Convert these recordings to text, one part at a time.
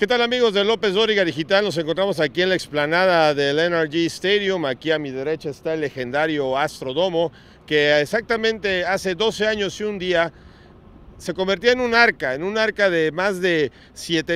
¿Qué tal amigos de López Dóriga Digital? Nos encontramos aquí en la explanada del NRG Stadium. Aquí a mi derecha está el legendario Astrodomo, que exactamente hace 12 años y un día se convertía en un arca, en un arca de más de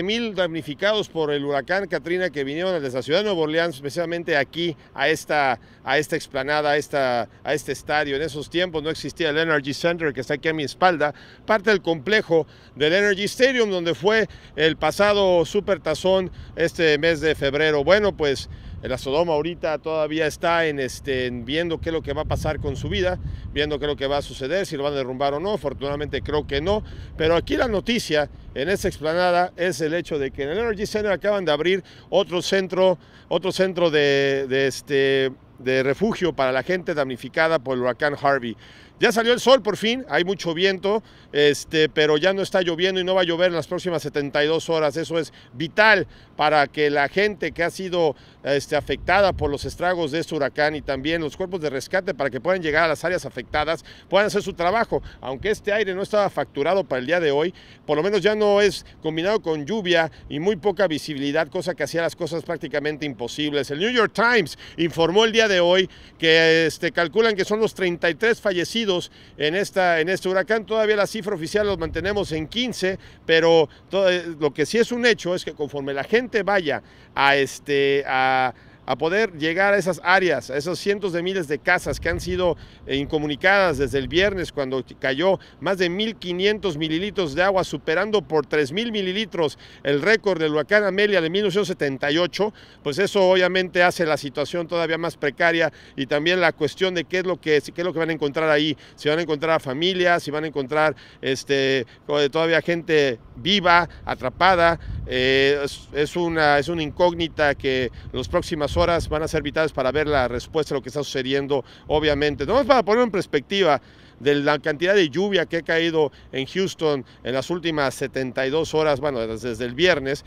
mil damnificados por el huracán Katrina que vinieron desde la ciudad de Nueva Orleans, especialmente aquí, a esta, a esta explanada, a, esta, a este estadio. En esos tiempos no existía el Energy Center, que está aquí a mi espalda, parte del complejo del Energy Stadium, donde fue el pasado Super Tazón este mes de febrero. Bueno, pues el Sodoma ahorita todavía está en, este, viendo qué es lo que va a pasar con su vida, viendo qué es lo que va a suceder, si lo van a derrumbar o no. Afortunadamente creo que no. Pero aquí la noticia en esta explanada es el hecho de que en el Energy Center acaban de abrir otro centro, otro centro de, de este, de refugio para la gente damnificada por el huracán Harvey. Ya salió el sol por fin, hay mucho viento, este, pero ya no está lloviendo y no va a llover en las próximas 72 horas. Eso es vital para que la gente que ha sido este, afectada por los estragos de este huracán y también los cuerpos de rescate para que puedan llegar a las áreas afectadas puedan hacer su trabajo. Aunque este aire no estaba facturado para el día de hoy, por lo menos ya no es combinado con lluvia y muy poca visibilidad, cosa que hacía las cosas prácticamente imposibles. El New York Times informó el día de hoy, que este, calculan que son los 33 fallecidos en, esta, en este huracán. Todavía la cifra oficial los mantenemos en 15, pero eh, lo que sí es un hecho es que conforme la gente vaya a, este, a, a poder llegar a esas áreas, a esos cientos de miles de casas que han sido eh, incomunicadas desde el viernes cuando cayó más de 1.500 mililitros de agua, superando por 3.000 mililitros el récord del huracán Amelia de 1978, pues eso obviamente hace la situación todavía más precaria y también la cuestión de qué es lo que, qué es lo que van a encontrar ahí, si van a encontrar familias, si van a encontrar este, todavía gente viva, atrapada. Eh, es, una, es una incógnita que las próximas horas van a ser vitales para ver la respuesta a lo que está sucediendo, obviamente. Nomás para poner en perspectiva de la cantidad de lluvia que ha caído en Houston en las últimas 72 horas, bueno, desde el viernes,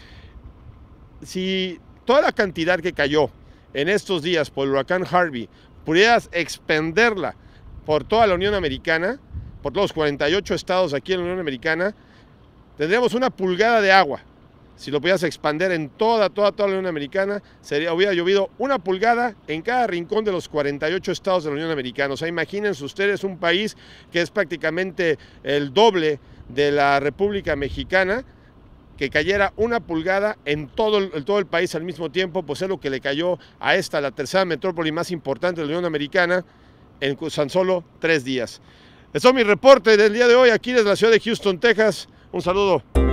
si toda la cantidad que cayó en estos días por el huracán Harvey pudieras expenderla por toda la Unión Americana, por los 48 estados aquí en la Unión Americana, tendríamos una pulgada de agua si lo pudieras expander en toda, toda, toda la Unión Americana, sería, hubiera llovido una pulgada en cada rincón de los 48 estados de la Unión Americana. O sea, imagínense ustedes un país que es prácticamente el doble de la República Mexicana, que cayera una pulgada en todo el, todo el país al mismo tiempo, pues es lo que le cayó a esta, la tercera metrópoli más importante de la Unión Americana, en tan solo tres días. Eso es mi reporte del día de hoy aquí desde la ciudad de Houston, Texas. Un saludo.